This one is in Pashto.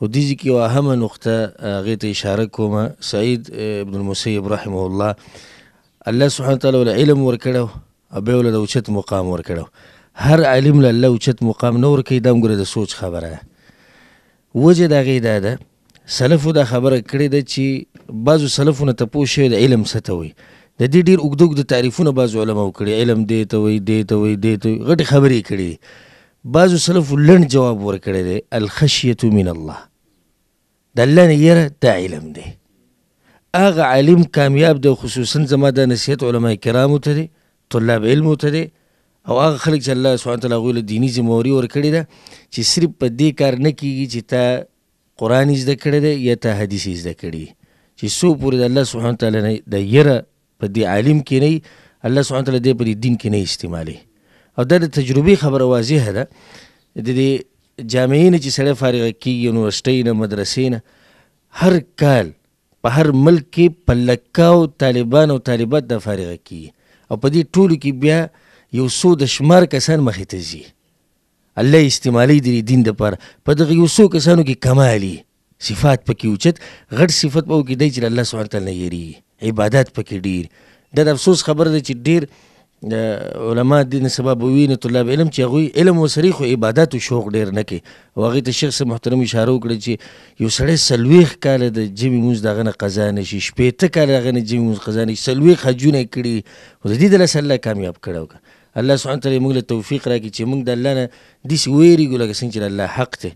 خو دې ځکه یو اهمه نقطه هغې ته اشاره کومه سعید ابن المسیب رحمه الله الله سبحانه وتعالی وله علم ورکړی او بیا وله د اوچت مقام ورکړی هر عالم له الله اوچت مقام نه ورکوي دا هم ګوره د سوچ خبره ده وجه د هغې دا ده سلفو دا خبره کړې ده چې بعضو سلفونه تپوس شوی د علم څه ته وایي د دې ډېر اوږد اوږد تعریفونه بعضو علماو کړي علم دې ته وایي دې ته وایي دې ته وایي غټې خبرې کړي بعضو سلفو لنډ جواب ورکړی دی الخشیة من الله د الله نه یره دا علم دی هغه عالم کامیاب دی خصوصا زما دا نصیحت علما کرامو ته دی طلاب علمو ته دی او هغه خلک چې الله سبحانه تعالی هغوی له دیني ذمهوري ورکړې ده چې صرف په دې کار نه کیږي چې تا قرآن زده کړی دی یا تا حدیث زده کړي چې څو پورې د الله سبحانه تعالی نه د یره په دې عالم کې نه الله سبحانه تعالی دې په دې دین کې نه استعمالوي او دا د تجربې خبره واضحه ده د دې جامعې نه چې سړی فارغ کیږي یونیورسټۍ نه مدرسې نه هر کال په هر ملک کې په لکاو طالبان او طالبات د فارغ کیږي او په دې ټولو کې بیا یو څو د شمار کسان مخې ته ځي الله استعمالي دی دین د پر په دغه یو څو کسانو کې کمالي صفات پکې اوچت غټ صفت په کې دی چې الله سبحانه تعالی یری عبادت پکې ډیر د افسوس خبر دی چې ډیر علما د سبب ویني طلاب علم چې غوي علم وسري خو عبادت او شوق ډیر نه کوي واغې ته شیخ سره محترم اشاره وکړه چې یو سړی سلويخ کاله د جمی موز دغه نه قضا نشي شپې ته کاله دغه نه جمی موز قضا نشي سلويخ حجونه کړي او د دې د لسله کامیاب کړو الله سبحانه وتعالى موږ له توفیق راکړي چې موږ د الله نه داسې وېریږو لکه څنګه چې الله حق دی